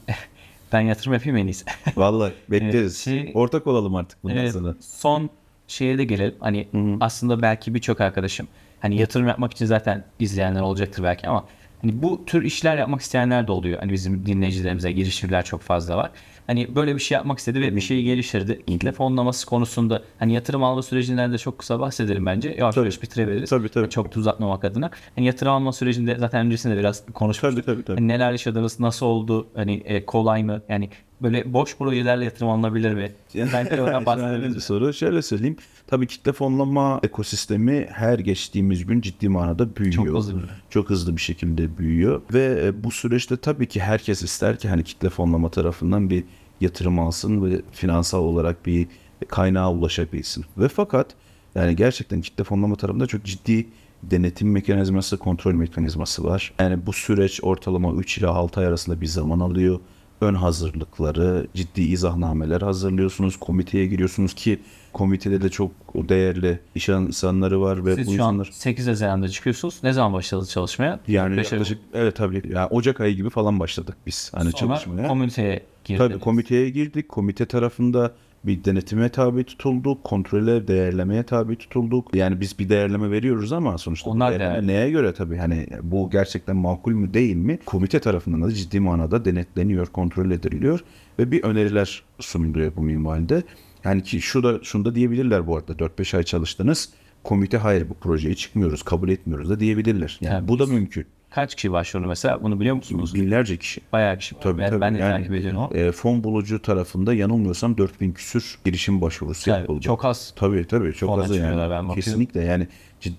Ben yatırım yapayım en iyisi. [laughs] Valla bekleriz. Şey, Ortak olalım artık bundan evet, sonra. Son şeye de gelelim. Hani Hı-hı. aslında belki birçok arkadaşım hani yatırım yapmak için zaten izleyenler olacaktır belki ama hani bu tür işler yapmak isteyenler de oluyor. Hani bizim dinleyicilerimize girişimler çok fazla var hani böyle bir şey yapmak istedi ve bir şey geliştirdi. İlk fonlaması konusunda hani yatırım alma sürecinden de çok kısa bahsedelim bence. Yavaş tabii. yavaş bitirebiliriz. Tabii tabii. Yani çok uzatmamak adına. Hani yatırım alma sürecinde zaten öncesinde biraz konuşmuştuk. Tabii, tabii, tabii. Hani neler yaşadınız, nasıl oldu, hani e, kolay mı? Yani böyle boş projelerle yatırım alınabilir mi? [laughs] Ben de bahsedelim. soru şöyle söyleyeyim. Tabii kitle fonlama ekosistemi her geçtiğimiz gün ciddi manada büyüyor. Çok hızlı. Şey. Çok hızlı bir şekilde büyüyor ve e, bu süreçte tabii ki herkes ister ki hani kitle fonlama tarafından bir yatırım alsın ve finansal olarak bir kaynağa ulaşabilsin. Ve fakat yani gerçekten kitle fonlama tarafında çok ciddi denetim mekanizması, kontrol mekanizması var. Yani bu süreç ortalama 3 ile 6 ay arasında bir zaman alıyor ön hazırlıkları, ciddi izahnameler hazırlıyorsunuz, komiteye giriyorsunuz ki komitede de çok değerli iş insanları var ve Siz bu şu insanlar... an 8 Haziran'da çıkıyorsunuz. Ne zaman başladı çalışmaya? Yani Beşer... yaklaşık evet tabii yani Ocak ayı gibi falan başladık biz hani Sonra çalışmaya. komiteye girdik Tabii komiteye girdik. Komite tarafında bir denetime tabi tutulduk, kontrole, değerlemeye tabi tutulduk. Yani biz bir değerleme veriyoruz ama sonuçta Onlar değerleme değerli. neye göre tabii hani bu gerçekten makul mü değil mi? Komite tarafından da ciddi manada denetleniyor, kontrol ediliyor ve bir öneriler sunuluyor bu minvalde. Yani ki şu da şunu da diyebilirler bu arada 4-5 ay çalıştınız. Komite hayır bu projeye çıkmıyoruz, kabul etmiyoruz da diyebilirler. Yani, yani bu da mümkün. Kaç kişi başvurdu mesela? Bunu biliyor musunuz? Binlerce kişi. Bayağı kişi. Tabii, ben, tabii. ben de yani, takip ediyorum. E, fon bulucu tarafında yanılmıyorsam 4000 küsür girişim başvurusu yani, yapıldı. Çok az. Tabii tabii çok az yani. Ben Kesinlikle yani.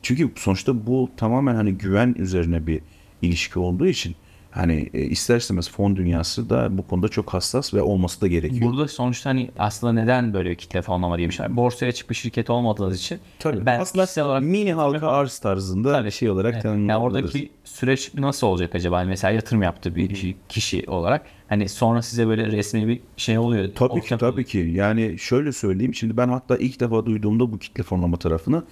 Çünkü sonuçta bu tamamen hani güven üzerine bir ilişki olduğu için Hani e, ister istemez fon dünyası da bu konuda çok hassas ve olması da gerekiyor. Burada sonuçta hani aslında neden böyle bir kitle fonlama diye bir şey. Borsaya çıkmış şirket olmadığınız için. Tabii. Ben aslında kişisel olarak mini halka arz tarzında Tabii. şey olarak evet. tanımlanabilir. Yani oradaki süreç nasıl olacak acaba? Hani mesela yatırım yaptı bir kişi olarak. Hani sonra size böyle resmi bir şey oluyor. Tabii ki tabii oluyor. ki. Yani şöyle söyleyeyim. Şimdi ben hatta ilk defa duyduğumda bu kitle fonlama tarafını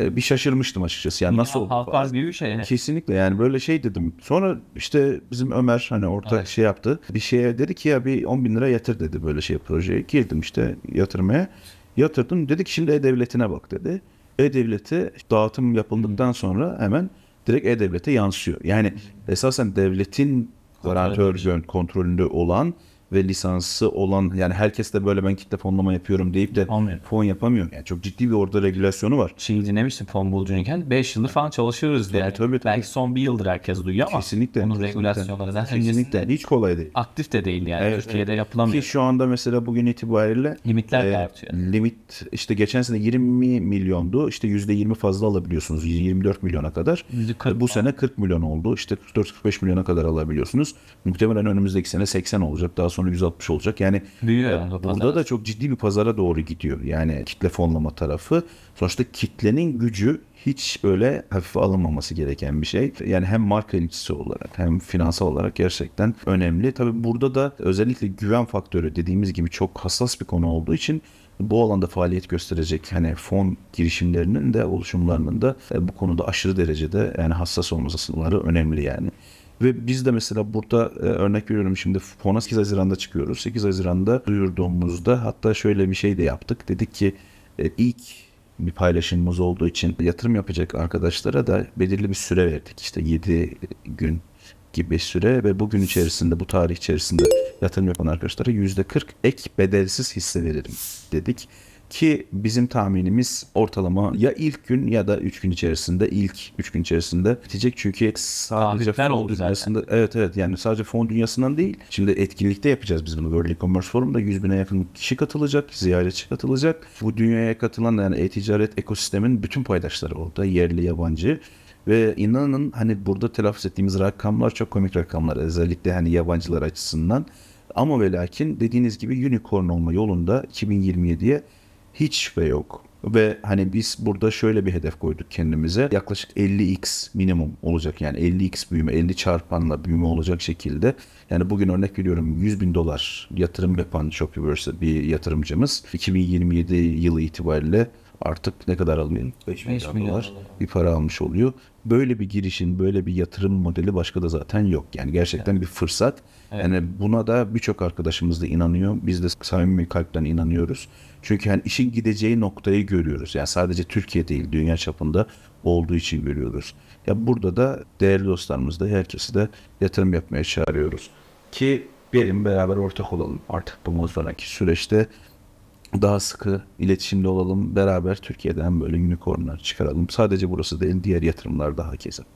e, bir şaşırmıştım açıkçası. Yani nasıl oldu? Halkaz gibi bir şey. Kesinlikle yani böyle şey dedim. Sonra işte bizim Ömer hani ortak evet. şey yaptı. Bir şeye dedi ki ya bir 10 bin lira yatır dedi böyle şey projeye. Girdim işte yatırmaya. Yatırdım. Dedi ki şimdi E-Devleti'ne bak dedi. E-Devleti dağıtım yapıldıktan sonra hemen direkt E-Devlet'e yansıyor. Yani esasen devletin garantör kontrolünde olan ve lisansı olan yani herkes de böyle ben kitle fonlama yapıyorum deyip de Anlıyorum. fon yapamıyor. Yani çok ciddi bir orada regülasyonu var. Şimdi dinlemiştim fon bulunurken 5 yıldır falan çalışıyoruz diye. Tabii, tabii, tabii. Belki son bir yıldır herkes duyuyor ama kesinlikle, onun kesinlikle. regülasyonları zaten kesinlikle hiç kolay değil. Aktif de değil yani evet, Türkiye'de evet. yapılamıyor. Ki şu anda mesela bugün itibariyle limitler e, artıyor. Limit işte geçen sene 20 milyondu. İşte %20 fazla alabiliyorsunuz. 24 milyona kadar. E, bu sene 40 milyon oldu. İşte 44-45 milyona kadar alabiliyorsunuz. Muhtemelen önümüzdeki sene 80 olacak. Daha sonra sonra 160 olacak. Yani Büyüyor e, burada pazar. da çok ciddi bir pazara doğru gidiyor. Yani kitle fonlama tarafı. Sonuçta kitlenin gücü hiç böyle hafife alınmaması gereken bir şey. Yani hem marka ilişkisi olarak hem finansal olarak gerçekten önemli. Tabii burada da özellikle güven faktörü dediğimiz gibi çok hassas bir konu olduğu için bu alanda faaliyet gösterecek hani fon girişimlerinin de oluşumlarının da e, bu konuda aşırı derecede yani hassas olması önemli yani. Ve biz de mesela burada e, örnek veriyorum şimdi fona 8 Haziran'da çıkıyoruz. 8 Haziran'da duyurduğumuzda hatta şöyle bir şey de yaptık. Dedik ki e, ilk bir paylaşımımız olduğu için yatırım yapacak arkadaşlara da belirli bir süre verdik. İşte 7 gün gibi süre ve bugün içerisinde bu tarih içerisinde yatırım yapan arkadaşlara %40 ek bedelsiz hisse veririm dedik. Ki bizim tahminimiz ortalama ya ilk gün ya da 3 gün içerisinde ilk 3 gün içerisinde bitecek. Çünkü sadece Tarihler oldu dünyasında zaten. evet evet yani sadece fon dünyasından değil. Şimdi etkinlikte yapacağız biz bunu. World E-Commerce Forum'da 100 bine yakın kişi katılacak, ziyaretçi katılacak. Bu dünyaya katılan yani e-ticaret ekosistemin bütün paydaşları orada. Yerli, yabancı. Ve inanın hani burada telaffuz ettiğimiz rakamlar çok komik rakamlar. Özellikle hani yabancılar açısından. Ama ve lakin dediğiniz gibi unicorn olma yolunda 2027'ye hiç ve yok. Ve hani biz burada şöyle bir hedef koyduk kendimize. Yaklaşık 50x minimum olacak yani 50x büyüme, 50 çarpanla büyüme olacak şekilde. Yani bugün örnek veriyorum 100 bin dolar yatırım yapan Shopiverse bir yatırımcımız 2027 yılı itibariyle artık ne kadar alıyor? 5 milyon, 5 milyon dolar bir para almış oluyor. Böyle bir girişin, böyle bir yatırım modeli başka da zaten yok. Yani gerçekten evet. bir fırsat. Evet. Yani buna da birçok arkadaşımız da inanıyor. Biz de samimi kalpten inanıyoruz. Çünkü hani işin gideceği noktayı görüyoruz. Yani sadece Türkiye değil dünya çapında olduğu için görüyoruz. Ya burada da değerli dostlarımız da herkesi de yatırım yapmaya çağırıyoruz. Ki gelin beraber ortak olalım artık bundan sonraki süreçte daha sıkı iletişimde olalım. Beraber Türkiye'den böyle unicornlar çıkaralım. Sadece burası değil diğer yatırımlar daha kesin.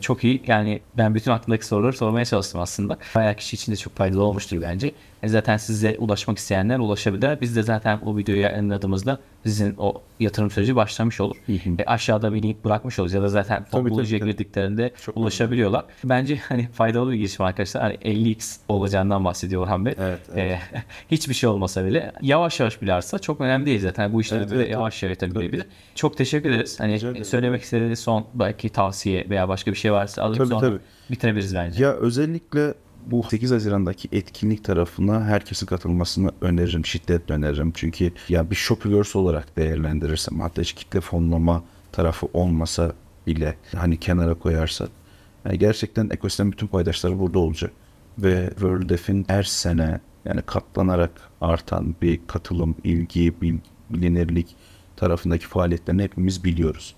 Çok iyi. Yani ben bütün aklımdaki soruları sormaya çalıştım aslında. Bayağı kişi için de çok faydalı olmuştur bence. E, zaten size ulaşmak isteyenler ulaşabilir. Biz de zaten o videoyu yayınladığımızda sizin o yatırım süreci başlamış olur. e aşağıda bir link bırakmış oluruz ya da zaten topluluca girdiklerinde Çok ulaşabiliyorlar. Önemli. Bence hani faydalı bir girişim arkadaşlar. Hani 50x olacağından bahsediyor Orhan Bey. Evet, e, evet. E, [laughs] hiçbir şey olmasa bile yavaş yavaş bilerse çok önemli değil zaten. Bu işleri evet, evet, yavaş yavaş tabii. Çok teşekkür ederiz. Hani Rica söylemek istediğiniz son belki tavsiye veya başka bir şey varsa alıp tabii, sonra tabii. bitirebiliriz bence. Ya özellikle bu 8 Haziran'daki etkinlik tarafına herkesin katılmasını öneririm, şiddetle öneririm. Çünkü ya bir Shopiverse olarak değerlendirirsem hatta hiç kitle fonlama tarafı olmasa bile hani kenara koyarsak yani e, gerçekten ekosistem bütün paydaşları burada olacak. Ve World Def'in her sene yani katlanarak artan bir katılım, ilgi, bilinirlik tarafındaki faaliyetlerini hepimiz biliyoruz.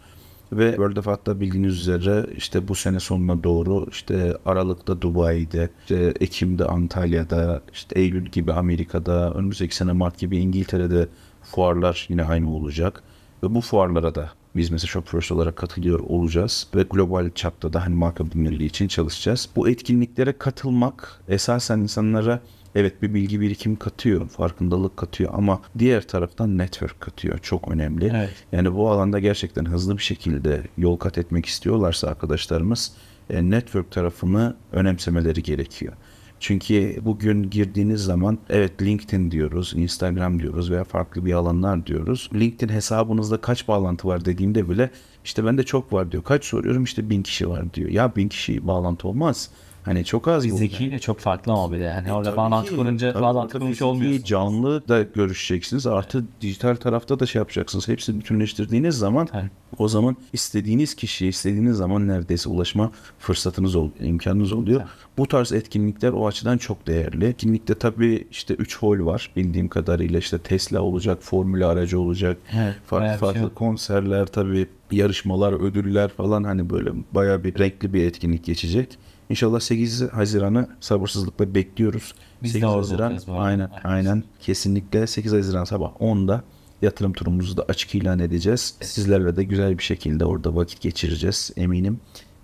Ve World of Art'ta bildiğiniz üzere işte bu sene sonuna doğru işte Aralık'ta Dubai'de, işte Ekim'de Antalya'da, işte Eylül gibi Amerika'da, önümüzdeki sene Mart gibi İngiltere'de fuarlar yine aynı olacak. Ve bu fuarlara da biz mesela Shop First olarak katılıyor olacağız ve global çapta da hani marka bilinirliği için çalışacağız. Bu etkinliklere katılmak esasen insanlara evet bir bilgi birikim katıyor, farkındalık katıyor ama diğer taraftan network katıyor. Çok önemli. Evet. Yani bu alanda gerçekten hızlı bir şekilde yol kat etmek istiyorlarsa arkadaşlarımız e, network tarafını önemsemeleri gerekiyor. Çünkü bugün girdiğiniz zaman evet LinkedIn diyoruz, Instagram diyoruz veya farklı bir alanlar diyoruz. LinkedIn hesabınızda kaç bağlantı var dediğimde bile işte bende çok var diyor. Kaç soruyorum işte bin kişi var diyor. Ya bin kişi bağlantı olmaz. Hani çok az zeki Zekiyle çok farklı ama bir de. Yani e, orada bağlantı kurunca bağlantı kurmuş olmuyor. Canlı da görüşeceksiniz. Artı dijital tarafta da şey yapacaksınız. Hepsini bütünleştirdiğiniz zaman evet. o zaman istediğiniz kişiye istediğiniz zaman neredeyse ulaşma fırsatınız oluyor, imkanınız oluyor. Evet. Bu tarz etkinlikler o açıdan çok değerli. Etkinlikte tabii işte 3 hol var bildiğim kadarıyla işte Tesla olacak, formül aracı olacak, evet, şey farklı farklı şey. konserler tabii yarışmalar, ödüller falan hani böyle baya bir renkli bir etkinlik geçecek. İnşallah 8 Haziran'ı sabırsızlıkla bekliyoruz. Biz 8 de Haziran aynen aynen kesinlikle 8 Haziran sabah 10'da yatırım turumuzu da açık ilan edeceğiz. Sizlerle de güzel bir şekilde orada vakit geçireceğiz eminim.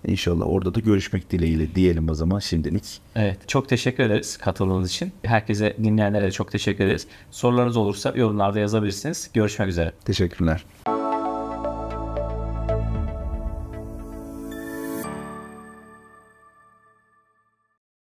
İnşallah orada da görüşmek dileğiyle diyelim o zaman şimdilik. Evet çok teşekkür ederiz katıldığınız için. Herkese dinleyenlere de çok teşekkür ederiz. Sorularınız olursa yorumlarda yazabilirsiniz. Görüşmek üzere. Teşekkürler.